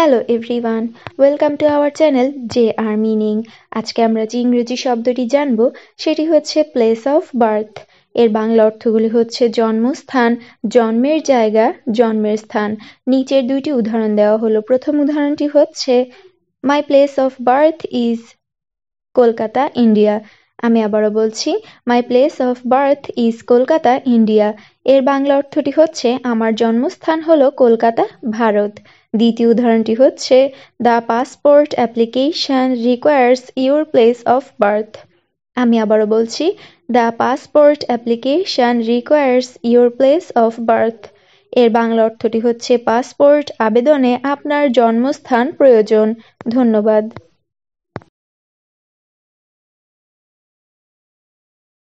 hello everyone welcome to our channel J R meaning আজকে আমরা যে ইংরেজি শব্দটি জানব সেটি হচ্ছে প্লেস অফ বার্থ এর বাংলা অর্থগুলি হচ্ছে জন্মস্থান জন্মের জায়গা জন্মের স্থান নিচের দুইটি উদাহরণ দেওয়া হলো প্রথম উদাহরণটি হচ্ছে my place of birth is Kolkata India আমি আবারও বলছি my place of birth is Kolkata India এর বাংলা অর্থটি হচ্ছে আমার জন্মস্থান হলো কলকাতা ভারত দ্বিতীয় উদাহরণটি হচ্ছে the passport application requires your place of birth আমি আবারও বলছি the passport application requires your place of birth এর বাংলা অর্থটি হচ্ছে পাসপোর্ট আবেদনে আপনার জন্মস্থান প্রয়োজন ধন্যবাদ